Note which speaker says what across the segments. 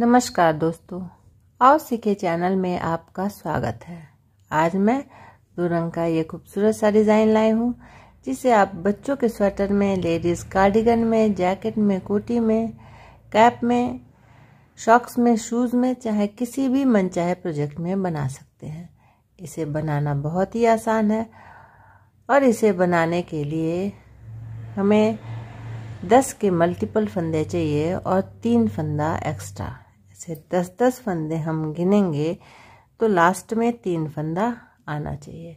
Speaker 1: नमस्कार दोस्तों आओ सीखे चैनल में आपका स्वागत है आज मैं दो रंग का ये खूबसूरत सा डिज़ाइन लाई हूँ जिसे आप बच्चों के स्वेटर में लेडीज़ कार्डिगन में जैकेट में कोटी में कैप में शॉक्स में शूज़ में चाहे किसी भी मनचाहे प्रोजेक्ट में बना सकते हैं इसे बनाना बहुत ही आसान है और इसे बनाने के लिए हमें दस के मल्टीपल फंदे चाहिए और तीन फंदा एक्स्ट्रा से दस दस फंदे हम गिनेंगे तो लास्ट में तीन फंदा आना चाहिए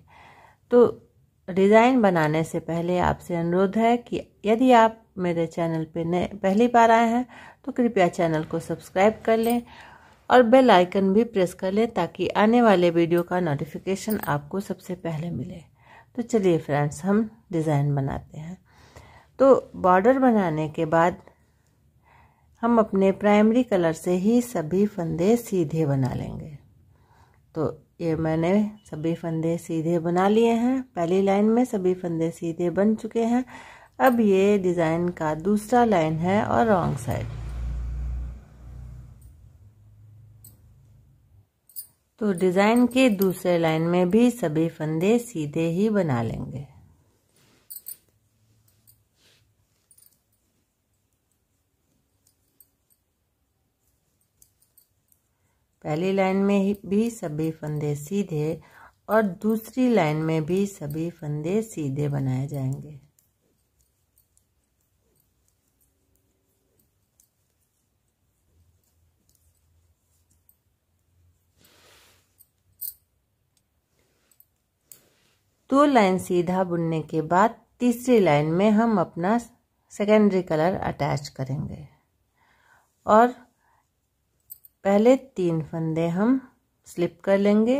Speaker 1: तो डिज़ाइन बनाने से पहले आपसे अनुरोध है कि यदि आप मेरे चैनल पे नए पहली बार आए हैं तो कृपया चैनल को सब्सक्राइब कर लें और बेल आइकन भी प्रेस कर लें ताकि आने वाले वीडियो का नोटिफिकेशन आपको सबसे पहले मिले तो चलिए फ्रेंड्स हम डिज़ाइन बनाते हैं तो बॉर्डर बनाने के बाद हम अपने प्राइमरी कलर से ही सभी फंदे सीधे बना लेंगे तो ये मैंने सभी फंदे सीधे बना लिए हैं पहली लाइन में सभी फंदे सीधे बन चुके हैं अब ये डिज़ाइन का दूसरा लाइन है और रॉन्ग साइड तो डिज़ाइन के दूसरे लाइन में भी सभी फंदे सीधे ही बना लेंगे पहली लाइन में भी सभी फंदे सीधे और दूसरी लाइन में भी सभी फंदे सीधे बनाए जाएंगे दो लाइन सीधा बुनने के बाद तीसरी लाइन में हम अपना सेकेंडरी कलर अटैच करेंगे और पहले तीन फंदे हम स्लिप कर लेंगे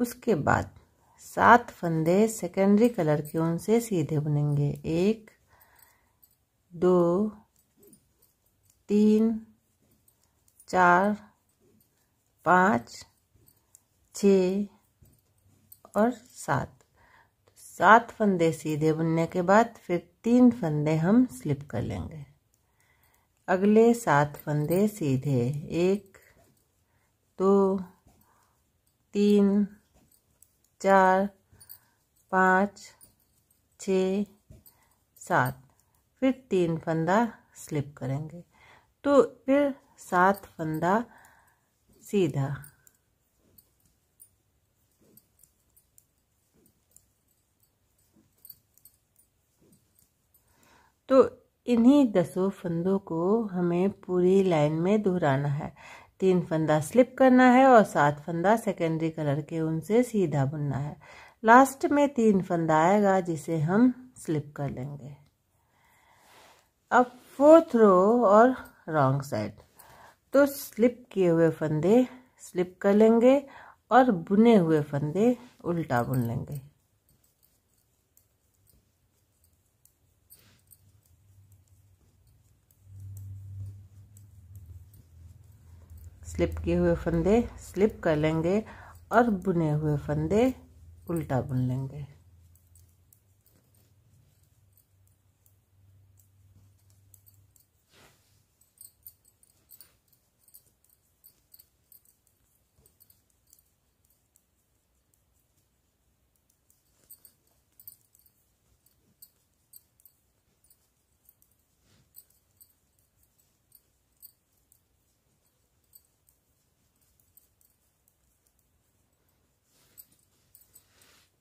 Speaker 1: उसके बाद सात फंदे सेकेंडरी कलर के उनसे सीधे बुनेंगे एक दो तीन चार पाँच छ और सात सात फंदे सीधे बुनने के बाद फिर तीन फंदे हम स्लिप कर लेंगे अगले सात फंदे सीधे एक दो तीन चार पाँच छ सात फिर तीन फंदा स्लिप करेंगे तो फिर सात फंदा सीधा तो इन्हीं दसों फंदों को हमें पूरी लाइन में दोहराना है तीन फंदा स्लिप करना है और सात फंदा सेकेंडरी कलर के उनसे सीधा बुनना है लास्ट में तीन फंदा आएगा जिसे हम स्लिप कर लेंगे अब फोर्थ रो और रॉन्ग साइड तो स्लिप किए हुए फंदे स्लिप कर लेंगे और बुने हुए फंदे उल्टा बुन लेंगे स्लिप किए हुए फंदे स्लिप कर लेंगे और बुने हुए फंदे उल्टा बुन लेंगे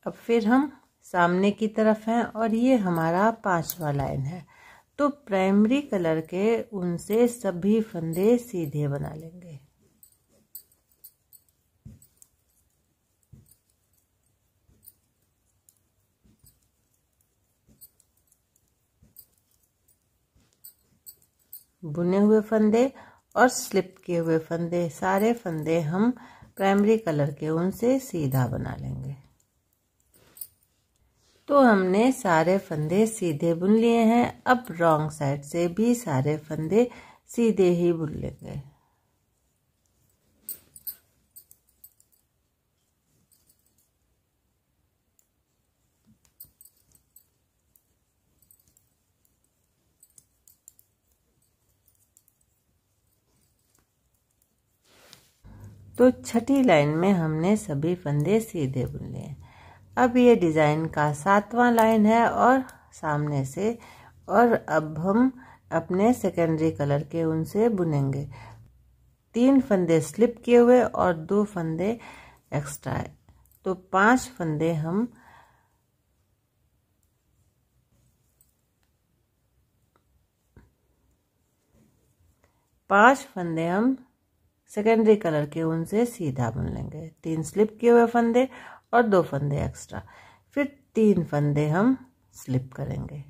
Speaker 1: अब फिर हम सामने की तरफ हैं और ये हमारा पांचवा लाइन है तो प्राइमरी कलर के उनसे सभी फंदे सीधे बना लेंगे बुने हुए फंदे और स्लिप किए हुए फंदे सारे फंदे हम प्राइमरी कलर के उनसे सीधा बना लेंगे तो हमने सारे फंदे सीधे बुन लिए हैं अब रॉन्ग साइड से भी सारे फंदे सीधे ही बुन लेंगे तो छठी लाइन में हमने सभी फंदे सीधे बुन लिए अब ये डिज़ाइन का सातवां लाइन है और सामने से और अब हम अपने सेकेंडरी कलर के ऊन से बुनेंगे तीन फंदे स्लिप किए हुए और दो फंदे एक्स्ट्रा है तो पांच फंदे हम पांच फंदे हम सेकेंडरी कलर के ऊन से सीधा बुन लेंगे तीन स्लिप किए हुए फंदे और दो फंदे एक्स्ट्रा फिर तीन फंदे हम स्लिप करेंगे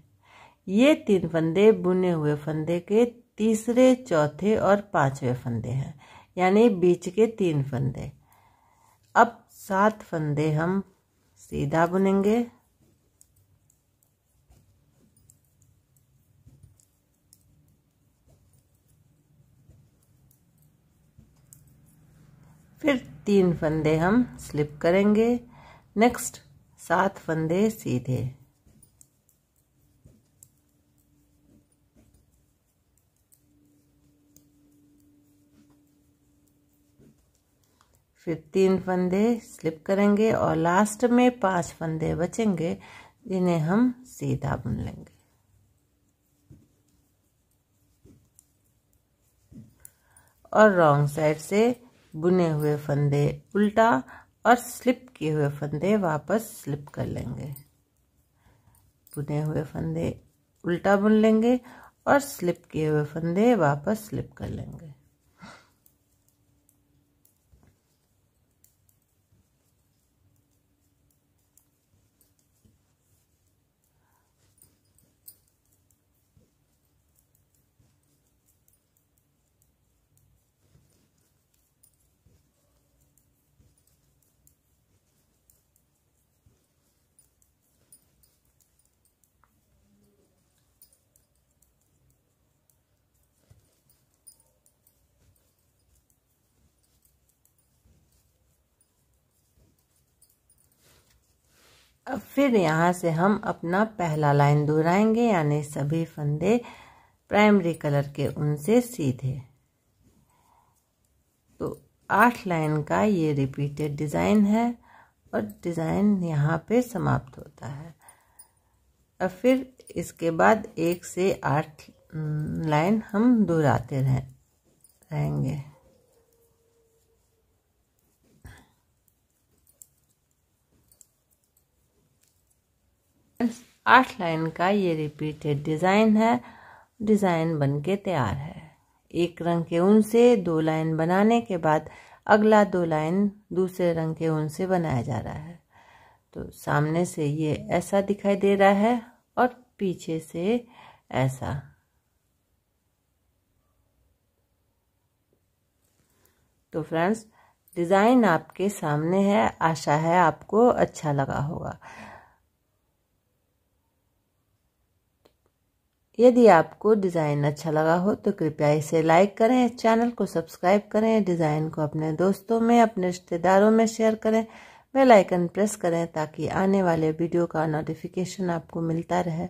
Speaker 1: ये तीन फंदे बुने हुए फंदे के तीसरे चौथे और पांचवे फंदे हैं यानी बीच के तीन फंदे अब सात फंदे हम सीधा बुनेंगे फिर तीन फंदे हम स्लिप करेंगे नेक्स्ट सात फंदे सीधे फिर तीन फंदे स्लिप करेंगे और लास्ट में पांच फंदे बचेंगे जिन्हें हम सीधा बुन लेंगे और रॉन्ग साइड से बुने हुए फंदे उल्टा और स्लिप किए हुए फंदे वापस स्लिप कर लेंगे बुने हुए फंदे उल्टा बुन लेंगे और स्लिप किए हुए फंदे वापस स्लिप कर लेंगे अब फिर यहाँ से हम अपना पहला लाइन दोहराएंगे यानी सभी फंदे प्राइमरी कलर के उनसे सीधे तो आठ लाइन का ये रिपीटेड डिज़ाइन है और डिज़ाइन यहाँ पे समाप्त होता है अब फिर इसके बाद एक से आठ लाइन हम दोहराते रहें रहेंगे आठ लाइन का ये रिपीटेड डिज़ाइन है डिज़ाइन बन के तैयार है एक रंग के ऊन से दो लाइन बनाने के बाद अगला दो लाइन दूसरे रंग के ऊन से बनाया जा रहा है तो सामने से ये ऐसा दिखाई दे रहा है और पीछे से ऐसा तो फ्रेंड्स डिज़ाइन आपके सामने है आशा है आपको अच्छा लगा होगा यदि आपको डिज़ाइन अच्छा लगा हो तो कृपया इसे लाइक करें चैनल को सब्सक्राइब करें डिज़ाइन को अपने दोस्तों में अपने रिश्तेदारों में शेयर करें बेल आइकन प्रेस करें ताकि आने वाले वीडियो का नोटिफिकेशन आपको मिलता रहे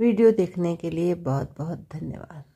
Speaker 1: वीडियो देखने के लिए बहुत बहुत धन्यवाद